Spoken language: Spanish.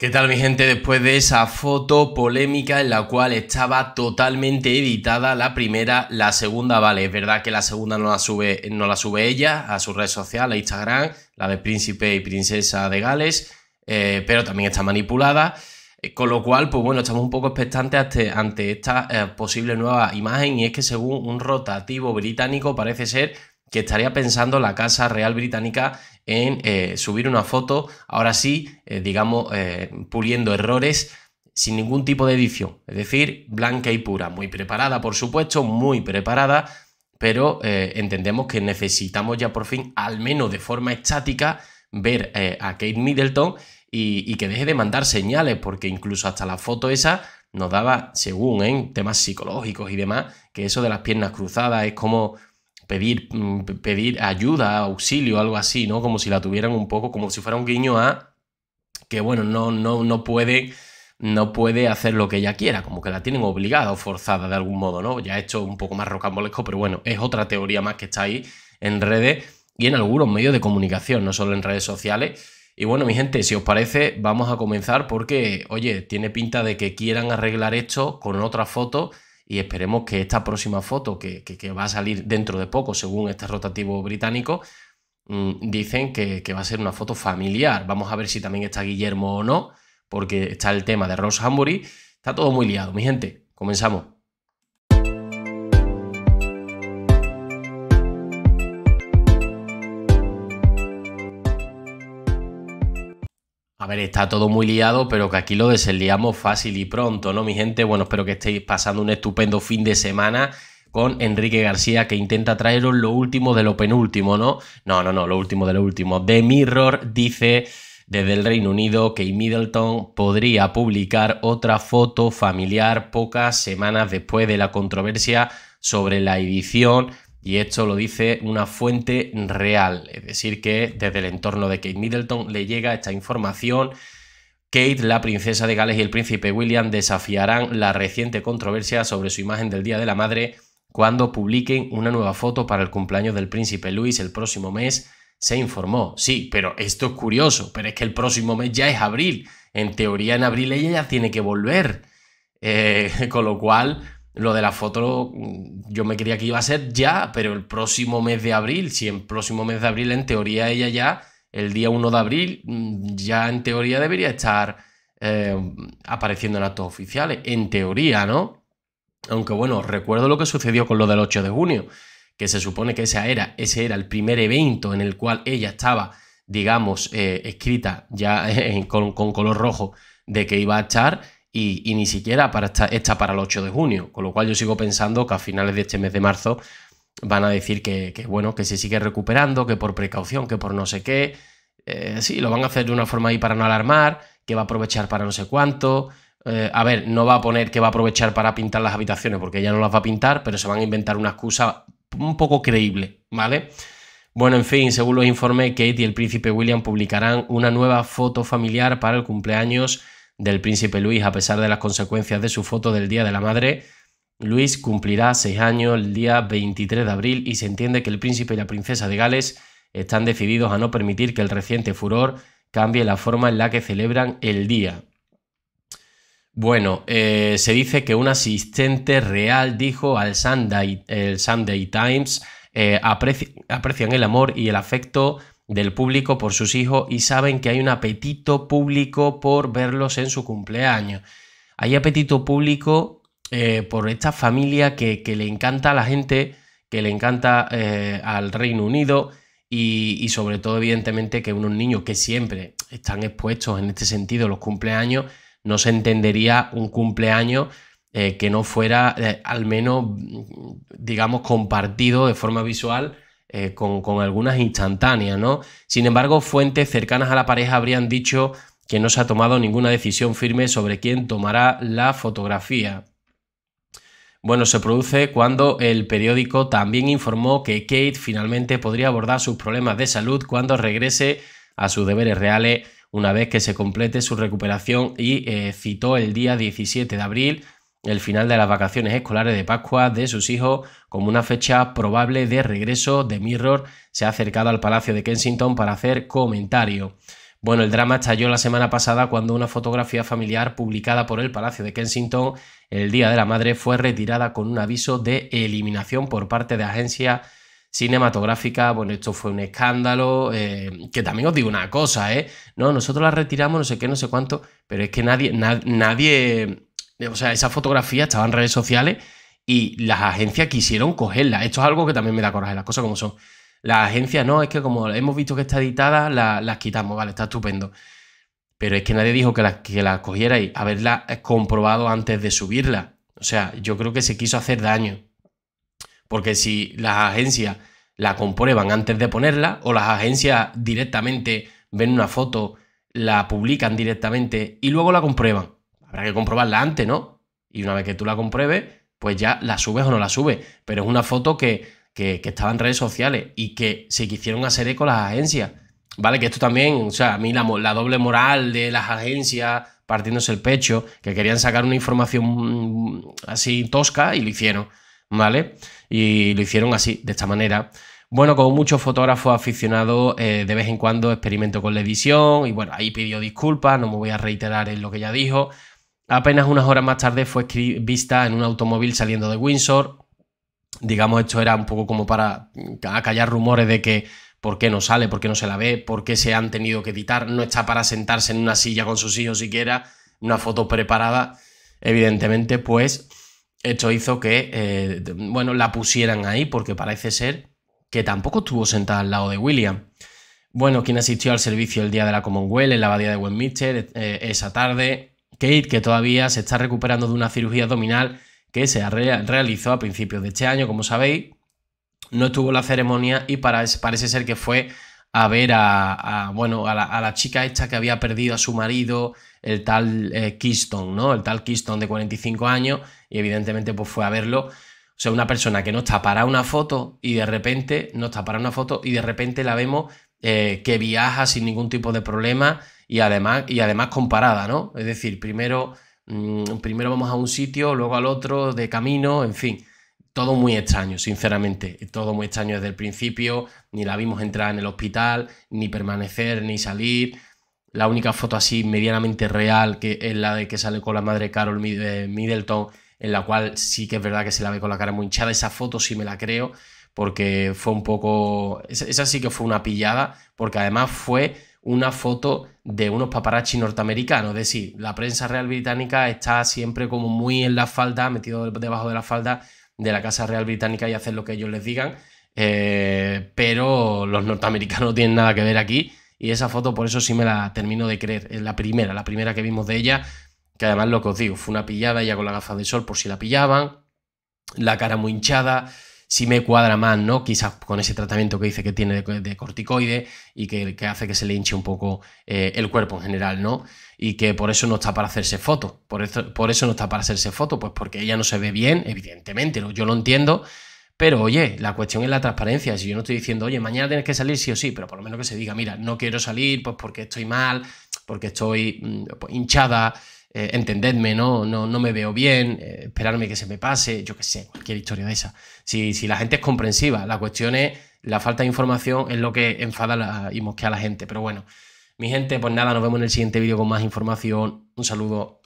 ¿Qué tal mi gente? Después de esa foto polémica en la cual estaba totalmente editada la primera, la segunda, vale, es verdad que la segunda no la sube, no la sube ella a su red social, a Instagram, la de príncipe y princesa de Gales, eh, pero también está manipulada, eh, con lo cual, pues bueno, estamos un poco expectantes ante, esta eh, posible nueva imagen y es que según un rotativo británico parece ser que estaría pensando la Casa Real Británica en eh, subir una foto, ahora sí, eh, digamos, eh, puliendo errores sin ningún tipo de edición, es decir, blanca y pura, muy preparada, por supuesto, muy preparada, pero entendemos que necesitamos ya por fin, al menos de forma estática, ver a Kate Middleton y, y que deje de mandar señales, porque incluso hasta la foto esa nos daba, según en temas psicológicos y demás, que eso de las piernas cruzadas es como pedir, mm, pedir ayuda, auxilio, algo así, ¿no? Como si la tuvieran un poco, como si fuera un guiño a que, bueno, no, no, no puede no puede hacer lo que ella quiera, como que la tienen obligada o forzada de algún modo, ¿no? Ya he hecho un poco más rocambolesco, pero bueno, es otra teoría más que está ahí en redes y en algunos medios de comunicación, no solo en redes sociales. Y bueno, mi gente, si os parece, vamos a comenzar porque, oye, tiene pinta de que quieran arreglar esto con otra foto y esperemos que esta próxima foto que, va a salir dentro de poco, según este rotativo británico, mm, dicen que, que, va a ser una foto familiar. Vamos a ver si también está Guillermo o no, porque está el tema de Rose Hambury. Está todo muy liado, mi gente. Comenzamos. ver, está todo muy liado, pero que aquí lo desliamos fácil y pronto, ¿no, mi gente? Bueno, espero que estéis pasando un estupendo fin de semana con Enrique García que intenta traeros lo último de lo penúltimo, ¿no? No, no, no, lo último de lo último. The Mirror dice desde el Reino Unido que Middleton podría publicar otra foto familiar pocas semanas después de la controversia sobre la edición y esto lo dice una fuente real, es decir, que desde el entorno de Kate Middleton le llega esta información. Kate, la princesa de Gales y el príncipe William desafiarán la reciente controversia sobre su imagen del Día de la Madre cuando publiquen una nueva foto para el cumpleaños del príncipe Luis el próximo mes, se informó. Sí, pero esto es curioso, pero es que el próximo mes ya es abril. En teoría en abril ella ya tiene que volver. Eh, con lo cual, lo de la foto yo me creía que iba a ser ya, pero el próximo mes de abril, si el próximo mes de abril en teoría ella ya, el día 1 de abril, mm, ya en teoría debería estar eh, apareciendo en actos oficiales, en teoría, ¿no? Aunque bueno, recuerdo lo que sucedió con lo del 8 de junio, que se supone que era, ese era el primer evento en el cual ella estaba, digamos, eh, escrita ya con, con color rojo de que iba a estar y, ni siquiera para para el 8 de junio, con lo cual yo sigo pensando que a finales de este mes de marzo van a decir que, bueno, que se sigue recuperando, que por precaución, que por no sé qué, eh, sí, lo van a hacer de una forma ahí para no alarmar, que va a aprovechar para no sé cuánto, eh, a ver, no va a poner que va a aprovechar para pintar las habitaciones porque ya no las va a pintar, pero se van a inventar una excusa un poco creíble, ¿vale? Bueno, en fin, según los informes, Kate y el príncipe William publicarán una nueva foto familiar para el cumpleaños del príncipe Luis, a pesar de las consecuencias de su foto del Día de la Madre, Luis cumplirá seis años el día 23 de abril y se entiende que el príncipe y la princesa de Gales están decididos a no permitir que el reciente furor cambie la forma en la que celebran el día. Bueno, eh, se dice que un asistente real dijo al Sunday, Times, eh, aprecian el amor y el afecto del público por sus hijos y saben que hay un apetito público por verlos en su cumpleaños. Hay apetito público eh, por esta familia que, le encanta a la gente, que le encanta eh, al Reino Unido y, sobre todo evidentemente que unos niños que siempre están expuestos en este sentido los cumpleaños, no se entendería un cumpleaños eh, que no fuera al menos, digamos, compartido de forma visual eh, con, algunas instantáneas, ¿no? Sin embargo, fuentes cercanas a la pareja habrían dicho que no se ha tomado ninguna decisión firme sobre quién tomará la fotografía. Bueno, se produce cuando el periódico también informó que Kate finalmente podría abordar sus problemas de salud cuando regrese a sus deberes reales una vez que se complete su recuperación y eh, citó el día 17 de abril el final de las vacaciones escolares de Pascua de sus hijos como una fecha probable de regreso de Mirror se ha acercado al Palacio de Kensington para hacer comentario. Bueno, el drama estalló la semana pasada cuando una fotografía familiar publicada por el Palacio de Kensington el Día de la Madre fue retirada con un aviso de eliminación por parte de agencia cinematográfica. Bueno, esto fue un escándalo, eh, que también os digo una cosa, ¿eh? No, nosotros la retiramos, no sé qué, no sé cuánto, pero es que nadie, nadie eh, o sea, esa fotografía estaba en redes sociales y las agencias quisieron cogerla Esto es algo que también me da coraje, las cosas como son. Las agencias, no, es que como hemos visto que está editada, las quitamos, vale, está estupendo. Pero es que nadie dijo que las que la cogierais, haberla eh, comprobado antes de subirla. O sea, yo creo que se quiso hacer daño. Porque si las agencias la comprueban antes de ponerla, o las agencias directamente ven una foto, la publican directamente y luego la comprueban que comprobarla antes, ¿no? Y una vez que tú la compruebes, pues ya la subes o no la subes. Pero es una foto que, estaba en redes sociales y que se quisieron hacer eco las agencias. ¿Vale? Que esto también, o sea, a mí la, doble moral de las agencias partiéndose el pecho, que querían sacar una información mm, así tosca y lo hicieron, ¿vale? Y lo hicieron así, de esta manera. Bueno, como muchos fotógrafos aficionados, eh, de vez en cuando experimento con la edición y bueno, ahí pidió disculpas, no me voy a reiterar en lo que ya dijo, Apenas unas horas más tarde fue vista en un automóvil saliendo de Windsor. Digamos, esto era un poco como para acallar rumores de que por qué no sale, por qué no se la ve, por qué se han tenido que editar, no está para sentarse en una silla con sus hijos siquiera, una foto preparada, evidentemente, pues esto hizo que, eh, bueno, la pusieran ahí porque parece ser que tampoco estuvo sentada al lado de William. Bueno, quien asistió al servicio el día de la Commonwealth en la abadía de Westminster eh, esa tarde, Kate, que todavía se está recuperando de una cirugía abdominal que se realizó a principios de este año, como sabéis, no estuvo la ceremonia y parece ser que fue a ver a, bueno, a la, chica esta que había perdido a su marido, el tal eh, Keystone, ¿no? El tal Keystone de 45 años y evidentemente pues fue a verlo. O sea, una persona que no tapará una foto y de repente, no tapará una foto y de repente la vemos eh, que viaja sin ningún tipo de problema, y además, y además comparada, ¿no? Es decir, primero, mm, primero vamos a un sitio, luego al otro, de camino, en fin. Todo muy extraño, sinceramente. Todo muy extraño desde el principio. Ni la vimos entrar en el hospital, ni permanecer, ni salir. La única foto así medianamente real que es la de que sale con la madre Carol eh, Middleton, en la cual sí que es verdad que se la ve con la cara muy hinchada. Esa foto sí me la creo, porque fue un poco. Esa, sí que fue una pillada, porque además fue una foto de unos paparazzi norteamericanos. Es decir, la prensa real británica está siempre como muy en la falda, metido debajo de la falda de la Casa Real Británica y hacen lo que ellos les digan. Eh, pero los norteamericanos no tienen nada que ver aquí. Y esa foto, por eso sí me la termino de creer. Es la primera, la primera que vimos de ella. Que además lo que os digo, fue una pillada ya con la gafa de sol por si la pillaban. La cara muy hinchada si me cuadra más, ¿no? Quizás con ese tratamiento que dice que tiene de, corticoide y que, hace que se le hinche un poco eh, el cuerpo en general, ¿no? Y que por eso no está para hacerse fotos. Por eso, por eso no está para hacerse foto pues porque ella no se ve bien, evidentemente, yo lo entiendo. Pero oye, la cuestión es la transparencia. Si yo no estoy diciendo, oye, mañana tienes que salir sí o sí, pero por lo menos que se diga, mira, no quiero salir pues porque estoy mal, porque estoy mm, hinchada, eh, entendedme, ¿no? No, no me veo bien, eh, esperarme que se me pase, yo qué sé, cualquier historia de esa. Si, si la gente es comprensiva, la cuestión es la falta de información es lo que enfada la, y mosquea a la gente. Pero bueno, mi gente, pues nada, nos vemos en el siguiente vídeo con más información. Un saludo.